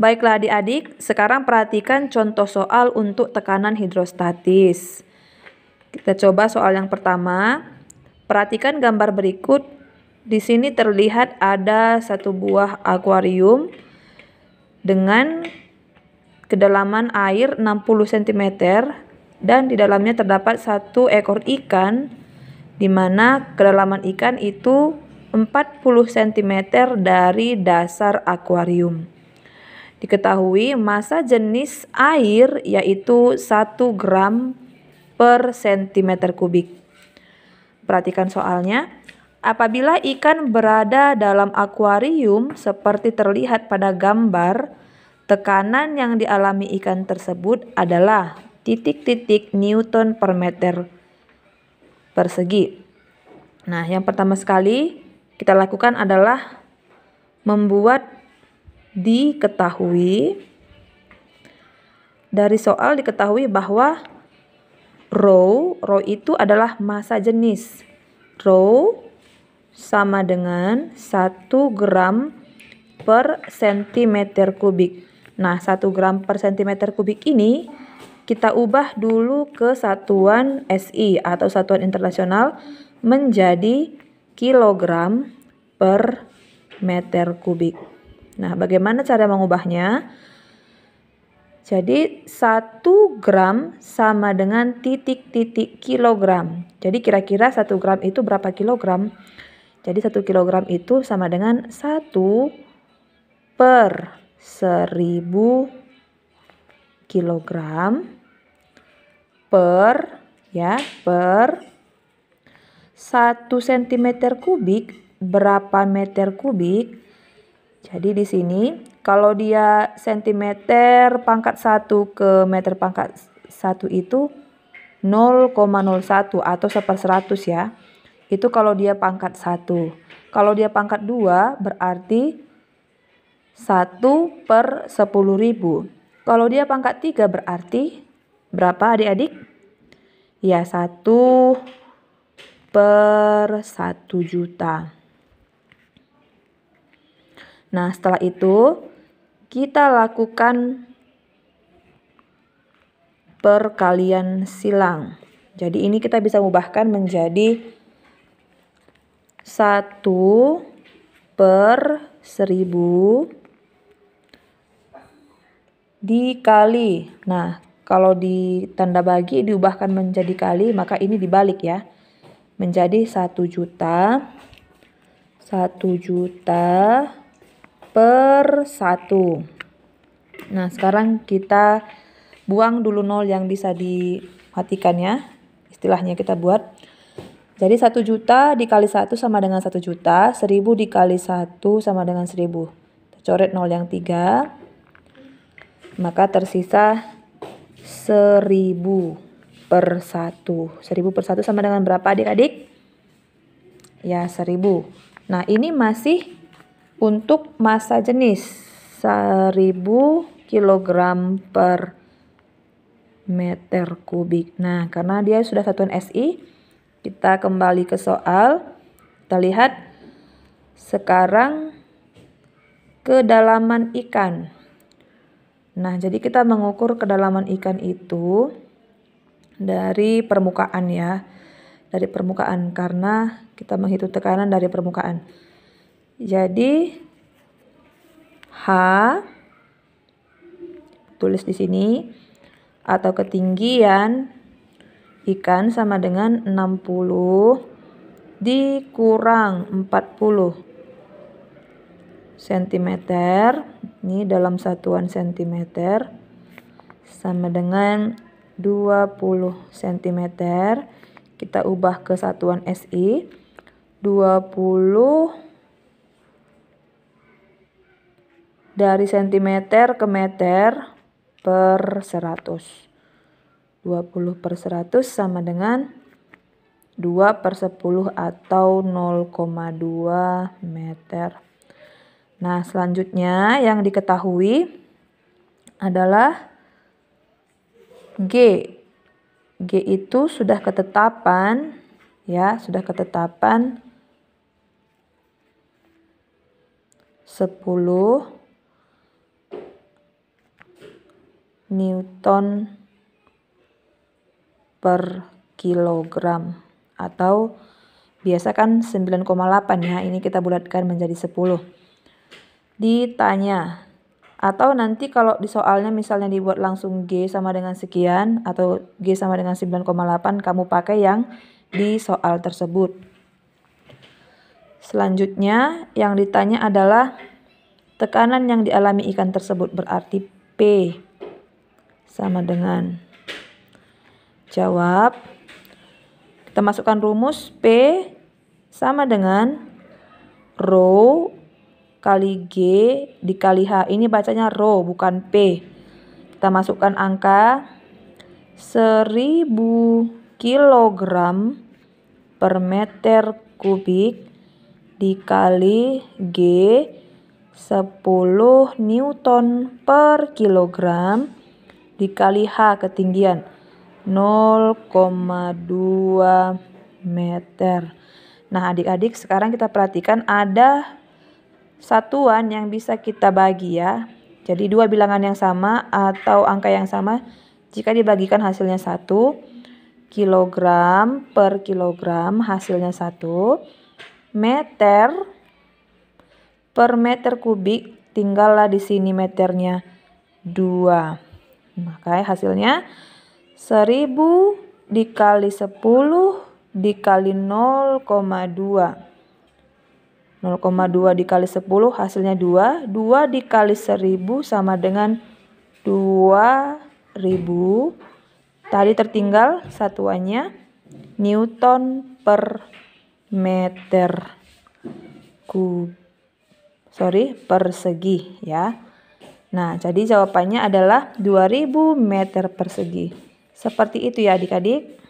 Baiklah adik-adik, sekarang perhatikan contoh soal untuk tekanan hidrostatis. Kita coba soal yang pertama. Perhatikan gambar berikut. Di sini terlihat ada satu buah akuarium dengan kedalaman air 60 cm dan di dalamnya terdapat satu ekor ikan di mana kedalaman ikan itu 40 cm dari dasar akuarium. Diketahui massa jenis air yaitu 1 gram per cm kubik. Perhatikan soalnya. Apabila ikan berada dalam akuarium seperti terlihat pada gambar, tekanan yang dialami ikan tersebut adalah titik-titik Newton per meter persegi. Nah, yang pertama sekali kita lakukan adalah membuat diketahui dari soal diketahui bahwa row row itu adalah massa jenis row sama dengan 1 gram per cm kubik. Nah, 1 gram per cm kubik ini kita ubah dulu ke satuan SI atau satuan internasional menjadi kilogram per meter kubik. Nah, bagaimana cara mengubahnya? Jadi 1 gram sama dengan titik-titik kilogram. Jadi kira-kira 1 gram itu berapa kilogram? Jadi 1 kilogram itu sama dengan 1 per 1000 kilogram per ya per 1 cm kubik berapa meter kubik? Jadi di sini kalau dia sentimeter pangkat 1 ke meter pangkat 1 itu 0,01 atau 1 100 ya. Itu kalau dia pangkat 1. Kalau dia pangkat 2 berarti 1 per 10 ribu. Kalau dia pangkat 3 berarti berapa adik-adik? Ya 1 per 1 juta. Nah, setelah itu kita lakukan perkalian silang. Jadi ini kita bisa ubahkan menjadi 1 per 1000 dikali. Nah, kalau di tanda bagi diubahkan menjadi kali, maka ini dibalik ya. Menjadi 1 juta 1 juta per 1. Nah, sekarang kita buang dulu nol yang bisa dimatikan ya. Istilahnya kita buat. Jadi 1 juta dikali 1 sama dengan 1 juta, 1000 dikali 1 sama dengan 1000. Coret nol yang 3. Maka tersisa 1000 per 1. 1000 per 1 sama dengan berapa adik-adik? Ya, 1000. Nah, ini masih untuk massa jenis 1000 kg per meter kubik. Nah, karena dia sudah satuan SI, kita kembali ke soal. Kita lihat sekarang kedalaman ikan. Nah, jadi kita mengukur kedalaman ikan itu dari permukaan ya. Dari permukaan karena kita menghitung tekanan dari permukaan. Jadi H tulis di sini atau ketinggian ikan sama dengan 60 dikurang 40 cm. Ini dalam satuan cm sama dengan 20 cm. Kita ubah ke satuan SI. 20 dari sentimeter ke meter per 100. 20 per 100 sama dengan 2 per 10 atau 0,2 meter. Nah, selanjutnya yang diketahui adalah G. G itu sudah ketetapan ya, sudah ketetapan 10 Newton per kilogram atau biasa kan 9,8 ya ini kita bulatkan menjadi 10 ditanya atau nanti kalau di soalnya misalnya dibuat langsung G sama dengan sekian atau G sama dengan 9,8 kamu pakai yang di soal tersebut selanjutnya yang ditanya adalah tekanan yang dialami ikan tersebut berarti P sama dengan jawab kita masukkan rumus P sama dengan rho kali G dikali H. Ini bacanya rho bukan P. Kita masukkan angka 1000 kg per meter kubik dikali G 10 Newton per kilogram dikali H ketinggian 0,2 meter. Nah adik-adik sekarang kita perhatikan ada satuan yang bisa kita bagi ya. Jadi dua bilangan yang sama atau angka yang sama jika dibagikan hasilnya satu kilogram per kilogram hasilnya satu meter per meter kubik tinggallah di sini meternya dua. Maka hasilnya 1000 dikali 10 dikali 0,2. 0,2 dikali 10 hasilnya 2. 2 dikali 1000 sama dengan 2000. Tadi tertinggal satuannya Newton per meter kub. Sorry, persegi ya. Nah, jadi jawabannya adalah 2000 meter persegi. Seperti itu ya adik-adik.